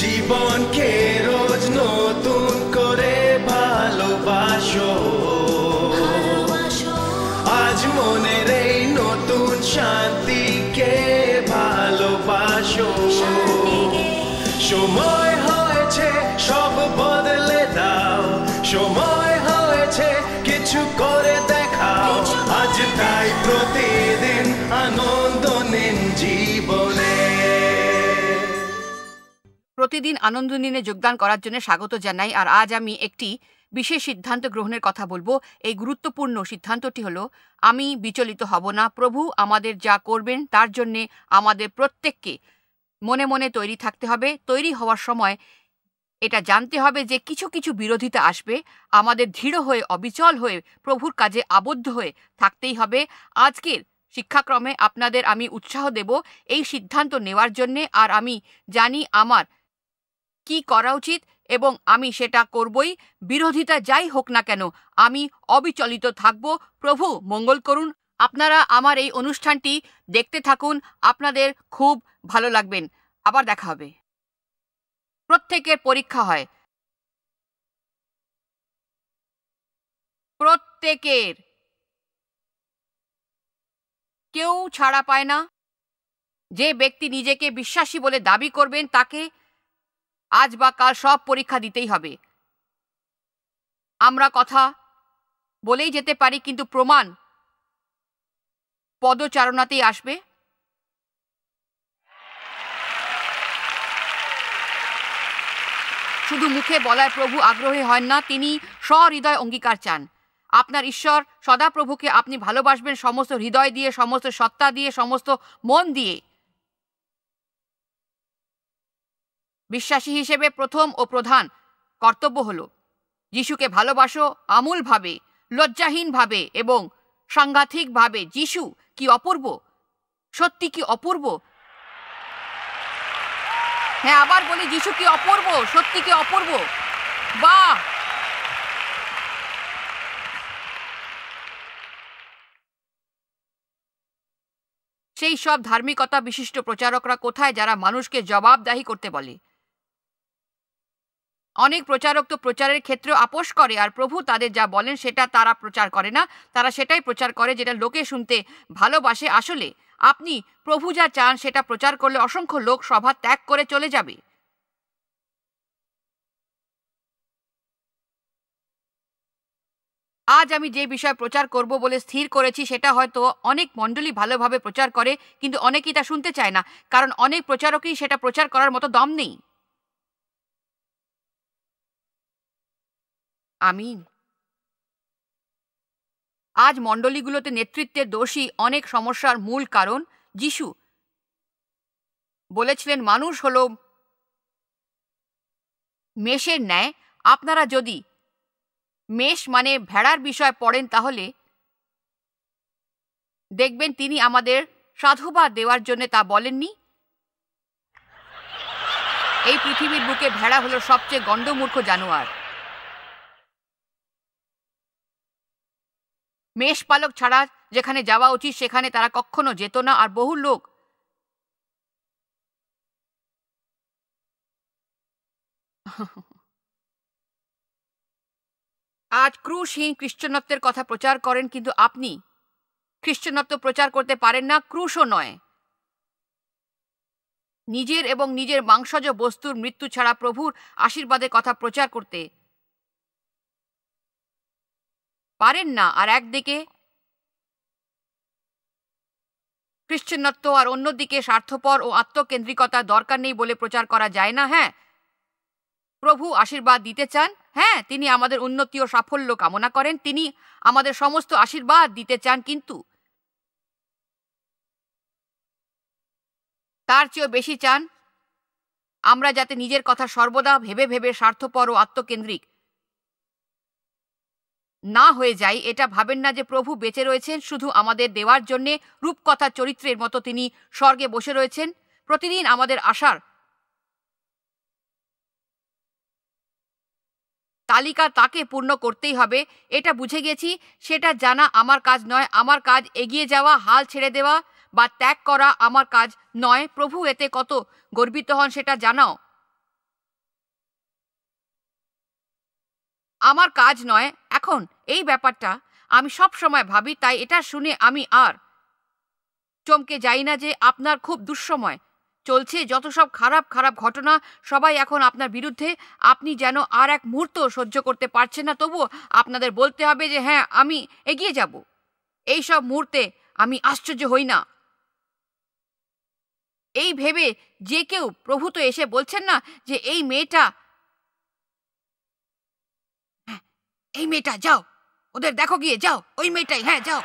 জীবনকে রোজ নতুন করে ভালোবাসো প্রতিদিন আনন্দ দিনে যোগদান করার জন্য স্বাগত জানাই আর আজ আমি একটি বিশেষ সিদ্ধান্ত গ্রহণের কথা বলবো এই গুরুত্বপূর্ণ সিদ্ধান্তটি হলো আমি বিচলিত হব না প্রভু আমাদের যা করবেন তার জন্যে আমাদের প্রত্যেককে মনে মনে তৈরি থাকতে হবে তৈরি হওয়ার সময় এটা জানতে হবে যে কিছু কিছু বিরোধিতা আসবে আমাদের দৃঢ় হয়ে অবিচল হয়ে প্রভুর কাজে আবদ্ধ হয়ে থাকতেই হবে আজকের শিক্ষাক্রমে আপনাদের আমি উৎসাহ দেব এই সিদ্ধান্ত নেওয়ার জন্যে আর আমি জানি আমার কি করা উচিত এবং আমি সেটা করবই বিরোধিতা যাই হোক না কেন আমি অবিচলিত থাকব প্রভু মঙ্গল করুন আপনারা আমার এই অনুষ্ঠানটি দেখতে থাকুন আপনাদের খুব ভালো লাগবেন আবার দেখা হবে প্রত্যেকের পরীক্ষা হয় প্রত্যেকের কেউ ছাড়া পায় না যে ব্যক্তি নিজেকে বিশ্বাসী বলে দাবি করবেন তাকে আজ বা কাল সব পরীক্ষা দিতেই হবে আমরা কথা বলেই যেতে পারি কিন্তু প্রমাণ পদচারণাতেই আসবে শুধু মুখে বলায় প্রভু আগ্রহী হন না তিনি সহৃদয় অঙ্গীকার চান আপনার ঈশ্বর সদাপ্রভুকে আপনি ভালোবাসবেন সমস্ত হৃদয় দিয়ে সমস্ত সত্তা দিয়ে সমস্ত মন দিয়ে বিশ্বাসী হিসেবে প্রথম ও প্রধান কর্তব্য হল যিশুকে ভালোবাসো আমূলভাবে লজ্জাহীনভাবে এবং সাংঘাতিকভাবে যিশু কি অপূর্ব সত্যি কি অপূর্ব হ্যাঁ আবার বলি যিশু কি অপূর্ব সত্যি কি অপূর্ব বা সেই সব ধার্মিকতা বিশিষ্ট প্রচারকরা কোথায় যারা মানুষকে জবাবদাহি করতে বলে অনেক প্রচারক তো প্রচারের ক্ষেত্রে আপোষ করে আর প্রভু তাদের যা বলেন সেটা তারা প্রচার করে না তারা সেটাই প্রচার করে যেটা লোকে শুনতে ভালোবাসে আসলে আপনি প্রভু যা চান সেটা প্রচার করলে অসংখ্য লোক সভা ত্যাগ করে চলে যাবে আজ আমি যে বিষয় প্রচার করব বলে স্থির করেছি সেটা হয়তো অনেক মণ্ডলী ভালোভাবে প্রচার করে কিন্তু অনেকেই তা শুনতে চায় না কারণ অনেক প্রচারকই সেটা প্রচার করার মতো দম নেই আমিন আজ মণ্ডলীগুলোতে নেতৃত্বের দোষী অনেক সমস্যার মূল কারণ যিশু বলেছিলেন মানুষ হল মেষের ন্যায় আপনারা যদি মেষ মানে ভেড়ার বিষয় পড়েন তাহলে দেখবেন তিনি আমাদের সাধুবাদ দেওয়ার জন্য তা বলেননি এই পৃথিবীর বুকে ভেড়া হলো সবচেয়ে গণ্ডমূর্খ জানোয়ার মেষপালক ছাড়া যেখানে যাওয়া উচিত সেখানে তারা কখনো যেত না আর বহু লোক আজ ক্রুশহীন খ্রিস্টনত্বের কথা প্রচার করেন কিন্তু আপনি খ্রিস্টানত্ব প্রচার করতে পারেন না ক্রুশও নয় নিজের এবং নিজের মাংসজ বস্তুর মৃত্যু ছাড়া প্রভুর আশীর্বাদের কথা প্রচার করতে পারেন না আর একদিকে খ্রিশ্চানত্ব আর অন্যদিকে স্বার্থপর ও আত্মকেন্দ্রিকতা দরকার নেই বলে প্রচার করা যায় না হ্যাঁ প্রভু আশীর্বাদ দিতে চান হ্যাঁ তিনি আমাদের উন্নতি ও সাফল্য কামনা করেন তিনি আমাদের সমস্ত আশীর্বাদ দিতে চান কিন্তু তার চেয়েও বেশি চান আমরা যাতে নিজের কথা সর্বদা ভেবে ভেবে স্বার্থপর ও আত্মকেন্দ্রিক না হয়ে যায় এটা ভাবেন না যে প্রভু বেঁচে রয়েছেন শুধু আমাদের দেওয়ার জন্যে রূপকথা চরিত্রের মতো তিনি স্বর্গে বসে রয়েছেন প্রতিদিন আমাদের আসার তালিকা তাকে পূর্ণ করতেই হবে এটা বুঝে গেছি সেটা জানা আমার কাজ নয় আমার কাজ এগিয়ে যাওয়া হাল ছেড়ে দেওয়া বা ত্যাগ করা আমার কাজ নয় প্রভু এতে কত গর্বিত হন সেটা জানাও আমার কাজ নয় এখন এই ব্যাপারটা আমি সব সময় ভাবি তাই এটা শুনে আমি আর চমকে যাই না যে আপনার খুব দুঃসময় চলছে যত সব খারাপ খারাপ ঘটনা সবাই এখন আপনার বিরুদ্ধে আপনি যেন আর এক মুহূর্ত সহ্য করতে পারছেন না তবুও আপনাদের বলতে হবে যে হ্যাঁ আমি এগিয়ে যাব এই সব মুহূর্তে আমি আশ্চর্য হই না এই ভেবে যে কেউ প্রভূত এসে বলছেন না যে এই মেয়েটা এই মেয়েটা যাও ওদের দেখো গিয়ে যাও ওই মেয়েটাই হ্যাঁ যাও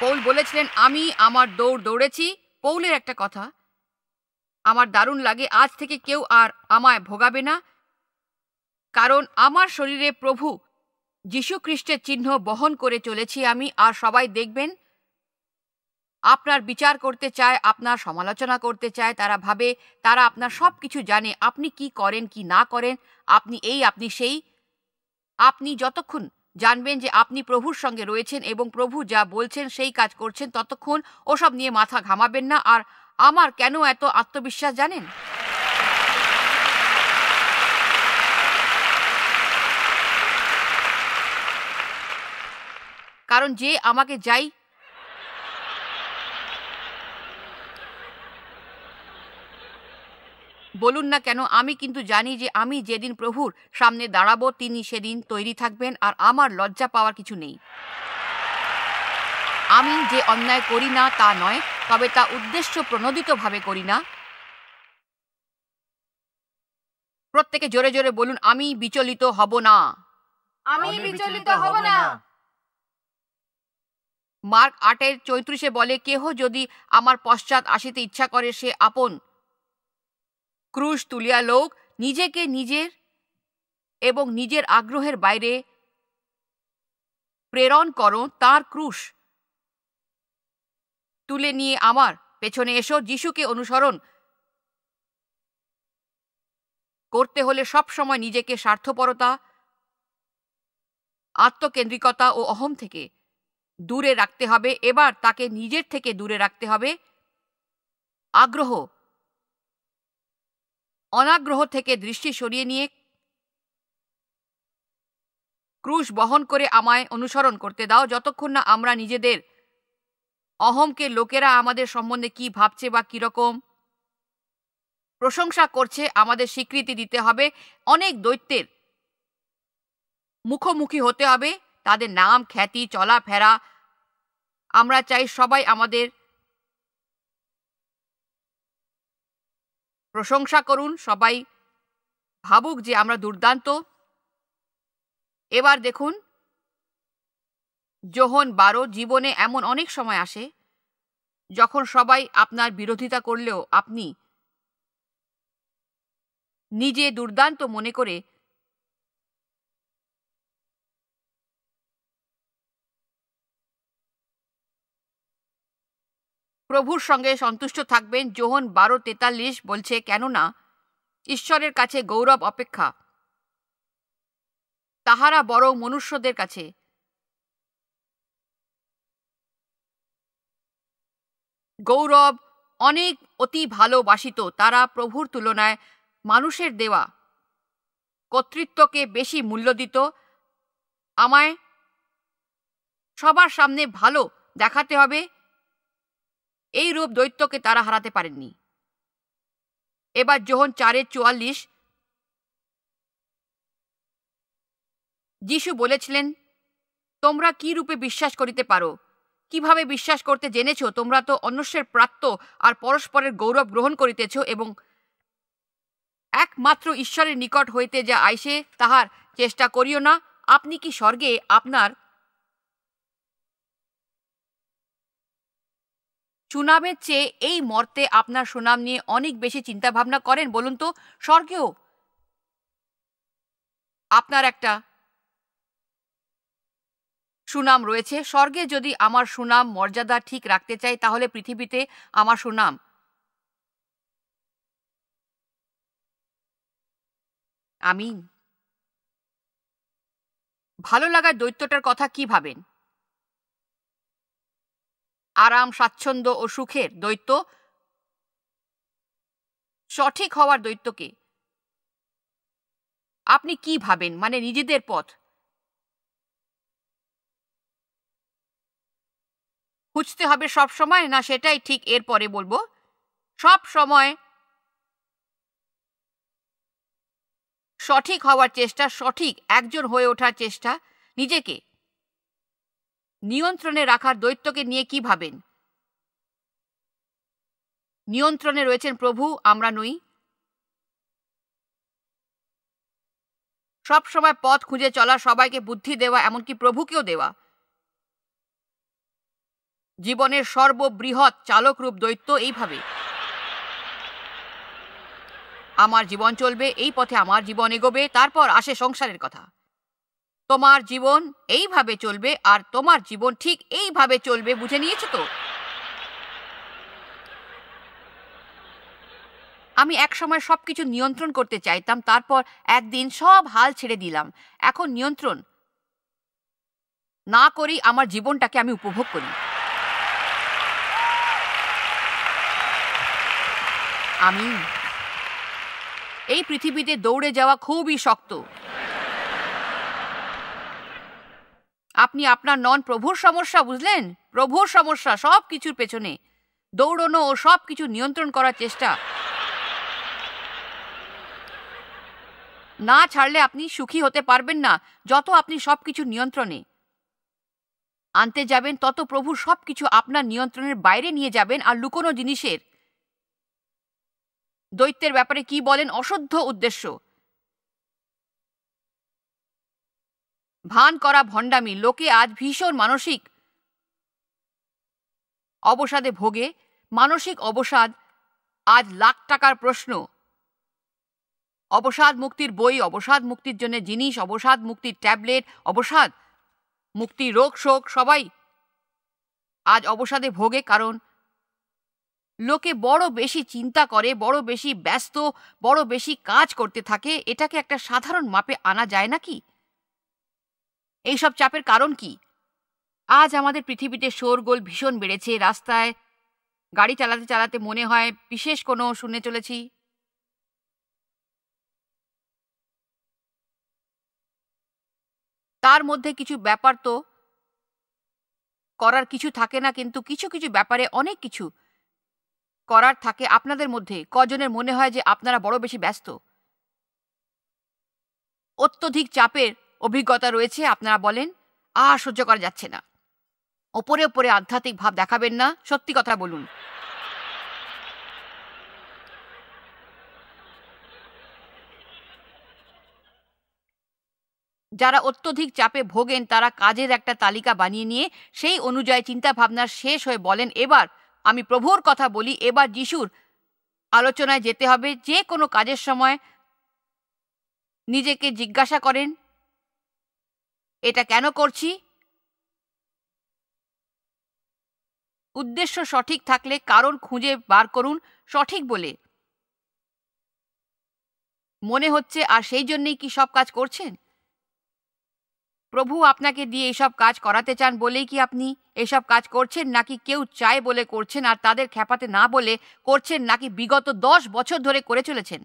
পৌল বলেছিলেন আমি আমার দৌড় দৌড়েছি পৌলের একটা কথা আমার দারুণ লাগে আজ থেকে কেউ আর আমায় ভোগাবে না কারণ আমার শরীরে প্রভু যীশু খ্রিস্টের চিহ্ন বহন করে চলেছি আমি আর সবাই দেখবেন আপনার বিচার করতে চায় আপনার সমালোচনা করতে চায় তারা ভাবে তারা আপনার সব কিছু জানে আপনি কি করেন কি না করেন আপনি এই আপনি সেই আপনি যতক্ষণ জানবেন যে আপনি প্রভুর সঙ্গে রয়েছেন এবং প্রভু যা বলছেন সেই কাজ করছেন ততক্ষণ ওসব নিয়ে মাথা ঘামাবেন না আর আমার কেন এত আত্মবিশ্বাস জানেন কারণ যে আমাকে যাই বলুন না কেন আমি কিন্তু জানি যে আমি যেদিন প্রভুর সামনে দাঁড়াবো তিনি সেদিন তৈরি থাকবেন আর আমার লজ্জা পাওয়ার কিছু নেই আমি যে অন্যায় করি না তা নয় তবে তা উদ্দেশ্য প্রণোদিতভাবে করি না প্রত্যেকে জোরে জোরে বলুন আমি বিচলিত হব না আমি বিচলিত হব না মার্ক আটের চৈত্রিশে বলে কেহ যদি আমার পশ্চাৎ আসিতে ইচ্ছা করে সে আপন ক্রুশ তুলিয়া লোক নিজেকে নিজের এবং নিজের আগ্রহের বাইরে প্রেরণ করো তার ক্রুশ তুলে নিয়ে আমার পেছনে এসো যিশুকে অনুসরণ করতে হলে সব সময় নিজেকে স্বার্থপরতা আত্মকেন্দ্রিকতা ও অহম থেকে দূরে রাখতে হবে এবার তাকে নিজের থেকে দূরে রাখতে হবে আগ্রহ অনাগ্রহ থেকে দৃষ্টি সরিয়ে নিয়ে ক্রুশ বহন করে আমায় অনুসরণ করতে দাও যতক্ষণ না আমরা নিজেদের অহমকে লোকেরা আমাদের সম্বন্ধে কি ভাবছে বা কীরকম প্রশংসা করছে আমাদের স্বীকৃতি দিতে হবে অনেক দৈত্যের মুখোমুখি হতে হবে তাদের নাম খ্যাতি চলাফেরা আমরা চাই সবাই আমাদের প্রশংসা করুন সবাই ভাবুক যে আমরা দুর্দান্ত এবার দেখুন যোহন বারো জীবনে এমন অনেক সময় আসে যখন সবাই আপনার বিরোধিতা করলেও আপনি নিজে দুর্দান্ত মনে করে প্রভুর সঙ্গে সন্তুষ্ট থাকবেন যোহন বারো তেতাল্লিশ বলছে কেননা ঈশ্বরের কাছে গৌরব অপেক্ষা তাহারা বড় মনুষ্যদের কাছে গৌরব অনেক অতি ভালোবাসিত তারা প্রভুর তুলনায় মানুষের দেওয়া কর্তৃত্বকে বেশি মূল্য দিত আমায় সবার সামনে ভালো দেখাতে হবে এই রূপ দৈত্যকে তারা হারাতে পারেননি এবার যোহন চারের চুয়াল্লিশ যিশু বলেছিলেন তোমরা কি রূপে বিশ্বাস করিতে পারো কিভাবে বিশ্বাস করতে জেনেছ তোমরা তো অন্যস্বের প্রাপ্ত আর পরস্পরের গৌরব গ্রহণ করিতেছ এবং একমাত্র ঈশ্বরের নিকট হইতে যা আইসে তাহার চেষ্টা করিও না আপনি কি স্বর্গে আপনার সুনামের চেয়ে এই মর্তে আপনার সুনাম নিয়ে অনেক বেশি চিন্তা ভাবনা করেন বলুন তো স্বর্গেও আপনার একটা সুনাম রয়েছে স্বর্গে যদি আমার সুনাম মর্যাদা ঠিক রাখতে চাই তাহলে পৃথিবীতে আমার সুনাম আমিন ভালো লাগার দৈত্যটার কথা কি ভাবেন আরাম স্বাচ্ছন্দ্য ও সুখের দৈত্য সঠিক হওয়ার দৈত্যকে আপনি কি ভাবেন মানে নিজেদের পথ খুঁজতে হবে সব সময় না সেটাই ঠিক এরপরে বলবো সব সময় সঠিক হওয়ার চেষ্টা সঠিক একজন হয়ে ওঠার চেষ্টা নিজেকে নিয়ন্ত্রণে রাখার দৈত্যকে নিয়ে কি ভাবেন নিয়ন্ত্রণে রয়েছেন প্রভু আমরা নই সব সময় পথ খুঁজে চলা সবাইকে বুদ্ধি দেওয়া এমনকি প্রভুকেও দেওয়া জীবনের সর্ববৃহৎ চালক রূপ দৈত্য এইভাবে আমার জীবন চলবে এই পথে আমার জীবন এগোবে তারপর আসে সংসারের কথা তোমার জীবন এইভাবে চলবে আর তোমার জীবন ঠিক এইভাবে চলবে বুঝে নিয়েছো তো আমি একসময় সব কিছু নিয়ন্ত্রণ করতে চাইতাম তারপর একদিন সব হাল ছেড়ে দিলাম এখন নিয়ন্ত্রণ না করি আমার জীবনটাকে আমি উপভোগ করি আমি এই পৃথিবীতে দৌড়ে যাওয়া খুবই শক্ত আপনি আপনার নন প্রভুর সমস্যা বুঝলেন প্রভুর সমস্যা সব কিছুর পেছনে দৌড়নো ও সব কিছু নিয়ন্ত্রণ করার চেষ্টা না ছাড়লে আপনি সুখী হতে পারবেন না যত আপনি সব কিছু নিয়ন্ত্রণে আনতে যাবেন তত প্রভু সব কিছু আপনার নিয়ন্ত্রণের বাইরে নিয়ে যাবেন আর লুকোনো জিনিসের দৈত্যের ব্যাপারে কি বলেন অসদ্ধ উদ্দেশ্য ভান করা ভণ্ডামি লোকে আজ ভীষণ মানসিক অবসাদে ভোগে মানসিক অবসাদ আজ লাখ টাকার প্রশ্ন অবসাদ মুক্তির বই অবসাদ মুক্তির জন্য জিনিস অবসাদ মুক্তির ট্যাবলেট অবসাদ মুক্তি রোগ শোক সবাই আজ অবসাদে ভোগে কারণ লোকে বড় বেশি চিন্তা করে বড় বেশি ব্যস্ত বড় বেশি কাজ করতে থাকে এটাকে একটা সাধারণ মাপে আনা যায় নাকি এইসব চাপের কারণ কি আজ আমাদের পৃথিবীতে শোরগোল ভীষণ বেড়েছে রাস্তায় গাড়ি চালাতে চালাতে মনে হয় বিশেষ কোনো শুনে চলেছি তার মধ্যে কিছু ব্যাপার তো করার কিছু থাকে না কিন্তু কিছু কিছু ব্যাপারে অনেক কিছু করার থাকে আপনাদের মধ্যে কজনের মনে হয় যে আপনারা বড় বেশি ব্যস্ত অত্যধিক চাপের অভিজ্ঞতা রয়েছে আপনারা বলেন আর সহ্য করা যাচ্ছে না ওপরে ওপরে আধ্যাত্মিক ভাব দেখাবেন না সত্যি কথা বলুন যারা অত্যধিক চাপে ভোগেন তারা কাজের একটা তালিকা বানিয়ে নিয়ে সেই অনুযায়ী চিন্তা ভাবনা শেষ হয়ে বলেন এবার আমি প্রভুর কথা বলি এবার যিশুর আলোচনায় যেতে হবে যে কোনো কাজের সময় নিজেকে জিজ্ঞাসা করেন এটা কেন করছি উদ্দেশ্য সঠিক থাকলে কারণ খুঁজে বার করুন সঠিক বলে মনে হচ্ছে আর সেই জন্যই কি সব কাজ করছেন প্রভু আপনাকে দিয়ে এইসব কাজ করাতে চান বলেই কি আপনি এসব কাজ করছেন নাকি কেউ চায় বলে করছেন আর তাদের খেপাতে না বলে করছেন নাকি বিগত দশ বছর ধরে করে চলেছেন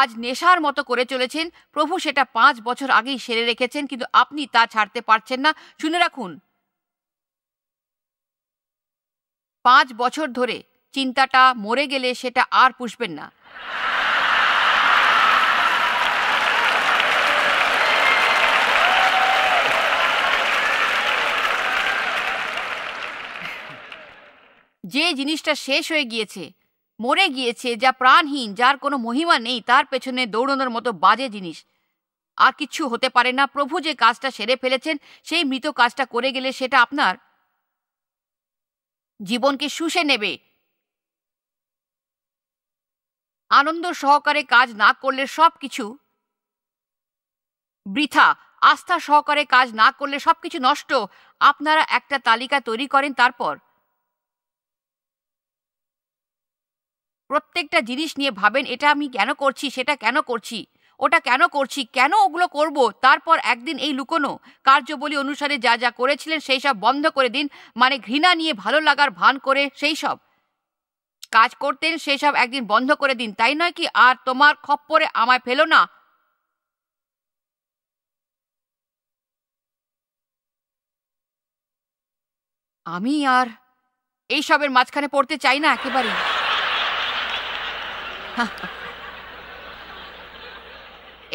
আজ নেশার মতো করে চলেছেন প্রভু সেটা পাঁচ বছর আগেই সেরে রেখেছেন কিন্তু আপনি তা ছাড়তে পারছেন না শুনে রাখুন পাঁচ বছর ধরে চিন্তাটা মরে গেলে সেটা আর পুষবেন না যে জিনিসটা শেষ হয়ে গিয়েছে মরে গিয়েছে যা প্রাণহীন যার কোনো মহিমা নেই তার পেছনে দৌড়নোর মতো বাজে জিনিস আর কিচ্ছু হতে পারে না প্রভু যে কাজটা সেরে ফেলেছেন সেই মৃত কাজটা করে গেলে সেটা আপনার জীবনকে শুষে নেবে আনন্দ সহকারে কাজ না করলে সব কিছু বৃথা আস্থা সহকারে কাজ না করলে সব কিছু নষ্ট আপনারা একটা তালিকা তৈরি করেন তারপর প্রত্যেকটা জিনিস নিয়ে ভাবেন এটা আমি কেন করছি সেটা কেন করছি ওটা কেন করছি কেন ওগুলো করব তারপর একদিন এই লুকোনো কার্যবলী অনুসারে যা যা করেছিলেন সেই সব বন্ধ করে দিন মানে ঘৃণা নিয়ে ভালো লাগার ভান করে সেই সব কাজ করতেন সেই সব একদিন বন্ধ করে দিন তাই নয় কি আর তোমার খপ্পরে আমায় ফেলো না আমি আর এইসবের মাঝখানে পড়তে চাই না একেবারেই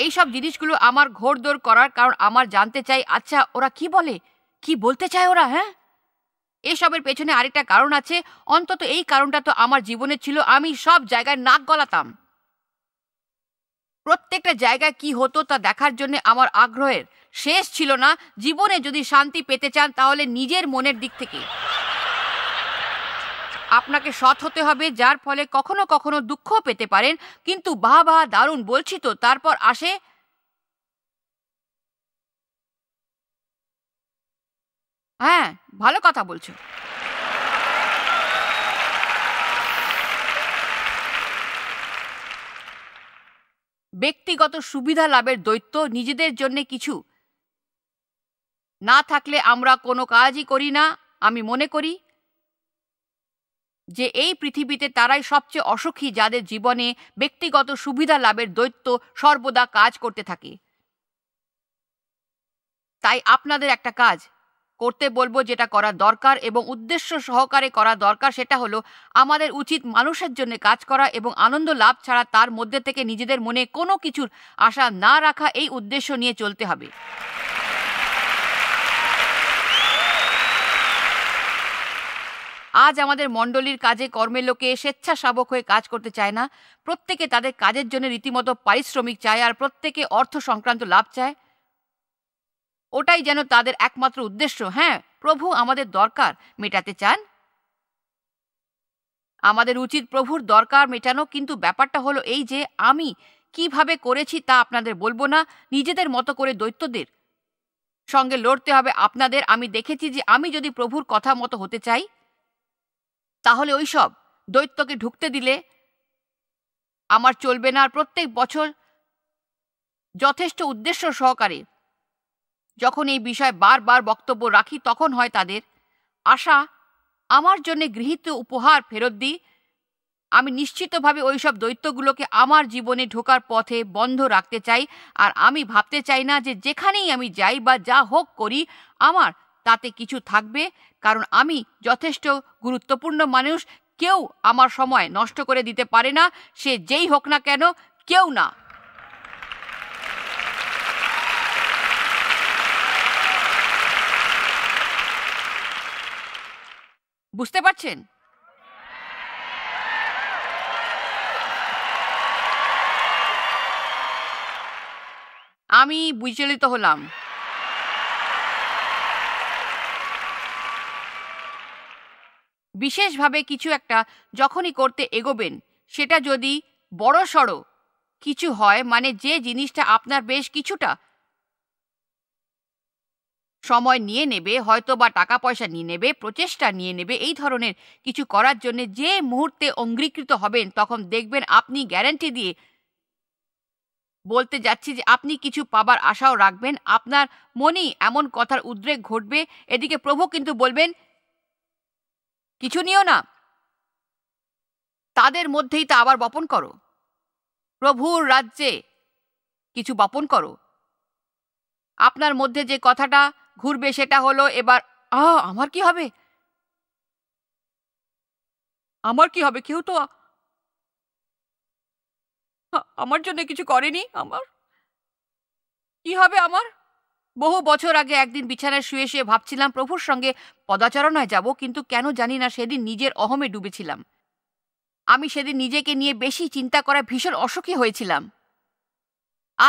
এই সব জিনিসগুলো আমার ঘোরদৌড় করার কারণ আমার জানতে চাই আচ্ছা ওরা কি বলে কি বলতে চায় ওরা হ্যাঁ এসবের পেছনে আরেকটা কারণ আছে অন্তত এই কারণটা তো আমার জীবনে ছিল আমি সব জায়গায় নাক গলাতাম প্রত্যেকটা জায়গায় কি হতো তা দেখার জন্য আমার আগ্রহের শেষ ছিল না জীবনে যদি শান্তি পেতে চান তাহলে নিজের মনের দিক থেকে আপনাকে সৎ হতে হবে যার ফলে কখনো কখনো দুঃখ পেতে পারেন কিন্তু বাহ বাহ দারুণ বলছি তো তারপর আসে হ্যাঁ ভালো কথা বলছো ব্যক্তিগত সুবিধা লাভের দৈত্য নিজেদের জন্য কিছু না থাকলে আমরা কোনো কাজই করি না আমি মনে করি যে এই পৃথিবীতে তারাই সবচেয়ে অসুখী যাদের জীবনে ব্যক্তিগত সুবিধা লাভের দৈত্য সর্বদা কাজ করতে থাকে তাই আপনাদের একটা কাজ করতে বলবো যেটা করা দরকার এবং উদ্দেশ্য সহকারে করা দরকার সেটা হলো আমাদের উচিত মানুষের জন্য কাজ করা এবং আনন্দ লাভ ছাড়া তার মধ্যে থেকে নিজেদের মনে কোনো কিছুর আশা না রাখা এই উদ্দেশ্য নিয়ে চলতে হবে আজ আমাদের মণ্ডলীর কাজে কর্মের লোকে স্বেচ্ছাসাবক হয়ে কাজ করতে চায় না প্রত্যেকে তাদের কাজের জন্য রীতিমতো পারিশ্রমিক চায় আর প্রত্যেকে অর্থ সংক্রান্ত লাভ চায় ওটাই যেন তাদের একমাত্র উদ্দেশ্য হ্যাঁ প্রভু আমাদের দরকার মেটাতে চান আমাদের উচিত প্রভুর দরকার মেটানো কিন্তু ব্যাপারটা হলো এই যে আমি কিভাবে করেছি তা আপনাদের বলবো না নিজেদের মতো করে দৈত্যদের সঙ্গে লড়তে হবে আপনাদের আমি দেখেছি যে আমি যদি প্রভুর কথা মতো হতে চাই তাহলে ওইসব দৈত্যকে ঢুকতে দিলে আমার চলবে না আর প্রত্যেক বছর যথেষ্ট উদ্দেশ্য সহকারে যখন এই বিষয়ে বারবার বক্তব্য রাখি তখন হয় তাদের আশা আমার জন্যে গৃহীত উপহার ফেরত দিই আমি নিশ্চিতভাবে ওইসব দৈত্যগুলোকে আমার জীবনে ঢোকার পথে বন্ধ রাখতে চাই আর আমি ভাবতে চাই না যে যেখানেই আমি যাই বা যা হোক করি আমার তাতে কিছু থাকবে কারণ আমি যথেষ্ট গুরুত্বপূর্ণ মানুষ কেউ আমার সময় নষ্ট করে দিতে পারে না সে যেই হোক না কেন কেউ না বুঝতে পারছেন আমি বিচলিত হলাম বিশেষভাবে কিছু একটা যখনই করতে এগোবেন সেটা যদি বড় সড়ো কিছু হয় মানে যে জিনিসটা আপনার বেশ কিছুটা সময় নিয়ে নেবে হয়তো বা টাকা পয়সা নিয়ে নেবে প্রচেষ্টা নিয়ে নেবে এই ধরনের কিছু করার জন্য যে মুহূর্তে অঙ্গীকৃত হবেন তখন দেখবেন আপনি গ্যারান্টি দিয়ে বলতে যাচ্ছি যে আপনি কিছু পাবার আশাও রাখবেন আপনার মনেই এমন কথার উদ্রেক ঘটবে এদিকে প্রভু কিন্তু বলবেন কিছু নিও না তাদের মধ্যেই তা আবার বপন করো প্রভুর রাজ্যে কিছু বপন করো আপনার মধ্যে যে কথাটা ঘুরবে সেটা হলো এবার আহ আমার কি হবে আমার কি হবে কেউ তো আমার জন্য কিছু করেনি আমার কি হবে আমার বহু বছর আগে একদিন বিছানায় শুয়ে শুয়ে ভাবছিলাম প্রভুর সঙ্গে পদাচরণায় যাব কিন্তু কেন জানি না সেদিন নিজের অহমে ডুবেছিলাম আমি সেদিন নিজেকে নিয়ে বেশি চিন্তা করায় ভীষণ অসুখী হয়েছিলাম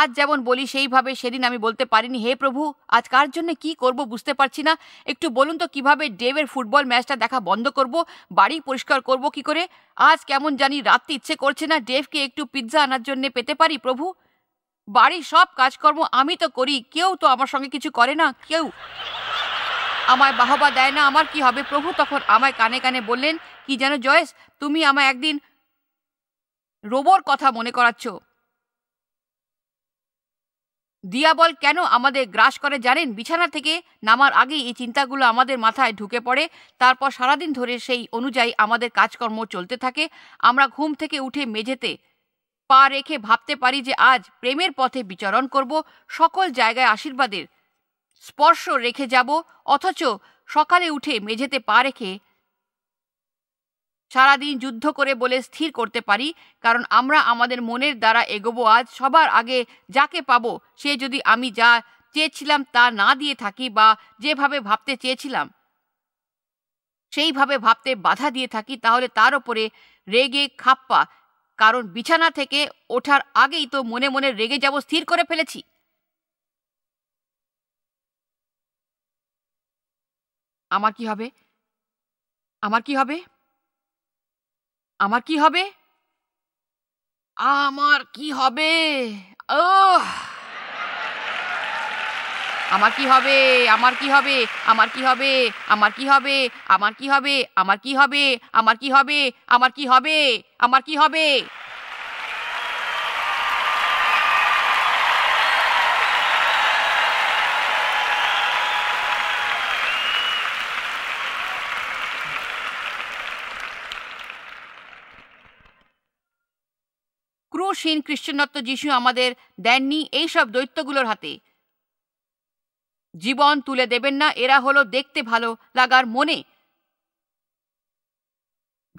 আজ যেমন বলি সেইভাবে সেদিন আমি বলতে পারিনি হে প্রভু আজ কার জন্য কি করব বুঝতে পারছি না একটু বলুন তো কিভাবে ডেভের ফুটবল ম্যাচটা দেখা বন্ধ করব বাড়ি পরিষ্কার করব কি করে আজ কেমন জানি রাত্রি ইচ্ছে করছে না ডেভকে একটু পিৎজা আনার জন্য পেতে পারি প্রভু বাড়ির সব কাজকর্ম আমি তো করি কেউ তো আমার সঙ্গে কিছু করে না কেউ আমায় বাহবা দেয় না আমার কি হবে প্রভু তখন আমায় কানে কানে বললেন কি যেন জয়েস তুমি আমায় একদিন রোবর কথা মনে করাচ্ছ দিয়াবল কেন আমাদের গ্রাস করে জানেন বিছানা থেকে নামার আগেই এই চিন্তাগুলো আমাদের মাথায় ঢুকে পড়ে তারপর সারাদিন ধরে সেই অনুযায়ী আমাদের কাজকর্ম চলতে থাকে আমরা ঘুম থেকে উঠে মেঝেতে পা রেখে ভাবতে পারি যে আজ প্রেমের পথে বিচরণ করব সকল জায়গায় আশীর্বাদের স্পর্শ রেখে যাব অথচ সকালে উঠে মেঝেতে পা রেখে সারাদিন যুদ্ধ করে বলে স্থির করতে পারি কারণ আমরা আমাদের মনের দ্বারা এগোবো আজ সবার আগে যাকে পাবো সে যদি আমি যা চেয়েছিলাম তা না দিয়ে থাকি বা যেভাবে ভাবতে চেয়েছিলাম সেইভাবে ভাবতে বাধা দিয়ে থাকি তাহলে তার ওপরে রেগে খাপ্পা কারণ বিছানা থেকে ওঠার আগেই তো মনে মনে রেগে যাব স্থির করে ফেলেছি আমার কি হবে আমার কি হবে আমার কি হবে আমার কি হবে ও আমার কি হবে আমার কি হবে আমার কি হবে আমার কি হবে আমার কি হবে আমার কি হবে আমার কি হবে আমার কি হবে আমার কি হবে ক্রুশহীন খ্রিস্টানত্ব যিশু আমাদের দেননি এইসব দৈত্যগুলোর হাতে জীবন তুলে দেবেন না এরা হলো দেখতে ভালো লাগার মনে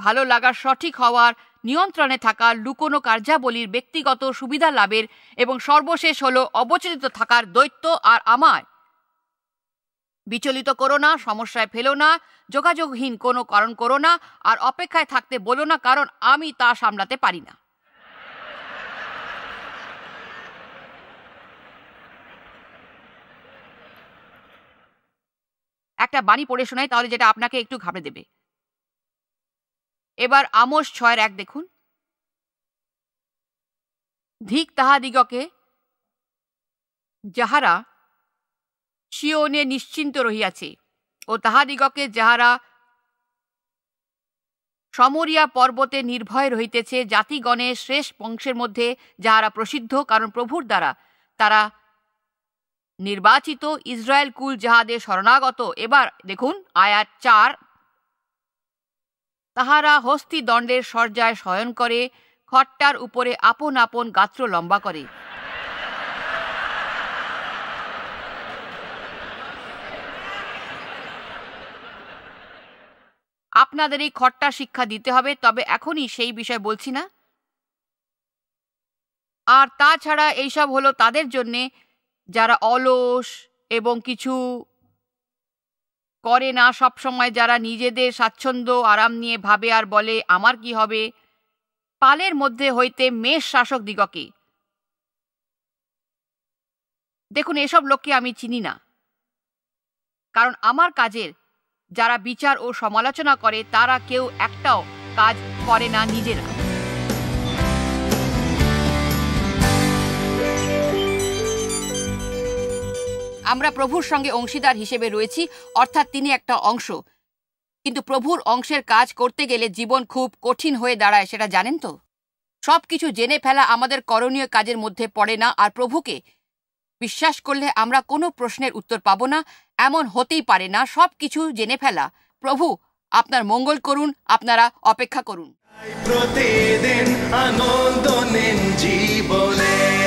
ভালো লাগার সঠিক হওয়ার নিয়ন্ত্রণে থাকা লুকোনো কার্যাবলীর ব্যক্তিগত সুবিধা লাভের এবং সর্বশেষ হলো অবচেতিত থাকার দৈত্য আর আমার বিচলিত করো না সমস্যায় ফেলো না যোগাযোগহীন কোনো কারণ করো না আর অপেক্ষায় থাকতে বলো না কারণ আমি তা সামলাতে পারি না একটা বাণী পড়ে শোনাই তাহলে যেটা আপনাকে একটু ঘাবড়ে দেবে এবার আমোস ছয়ের এক দেখুন ধিক তাহাদিগকে যাহারা শিওনে নিশ্চিন্ত রহিয়াছে ও তাহাদিগকে যাহারা সমরিয়া পর্বতে নির্ভয় রহিতেছে জাতিগণের শ্রেষ্ঠ বংশের মধ্যে যাহারা প্রসিদ্ধ কারণ প্রভুর দ্বারা তারা নির্বাচিত ইসরায়েল কুল যাহাদের শরণাগত এবার দেখুন আয়াত চার তাহারা হস্তি দণ্ডের সর্যায় শয়ন করে খট্টার উপরে আপন আপন গাত্র লম্বা করে আপনাদের এই খট্টা শিক্ষা দিতে হবে তবে এখনই সেই বিষয় বলছি না আর তাছাড়া এইসব হলো তাদের জন্যে যারা অলস এবং কিছু করে না সবসময় যারা নিজেদের স্বাচ্ছন্দ্য আরাম নিয়ে ভাবে আর বলে আমার কি হবে পালের মধ্যে হইতে মেষ শাসক দিগকে দেখুন এসব লোককে আমি চিনি না কারণ আমার কাজের যারা বিচার ও সমালোচনা করে তারা কেউ একটাও কাজ করে না নিজেরা আমরা প্রভুর সঙ্গে অংশীদার হিসেবে রয়েছি অর্থাৎ তিনি একটা অংশ কিন্তু প্রভুর অংশের কাজ করতে গেলে জীবন খুব কঠিন হয়ে দাঁড়ায় সেটা জানেন তো সব কিছু জেনে ফেলা আমাদের করণীয় কাজের মধ্যে পড়ে না আর প্রভুকে বিশ্বাস করলে আমরা কোনো প্রশ্নের উত্তর পাব না এমন হতেই পারে না সব কিছু জেনে ফেলা প্রভু আপনার মঙ্গল করুন আপনারা অপেক্ষা করুন প্রতিদিন আনন্দ জীবনে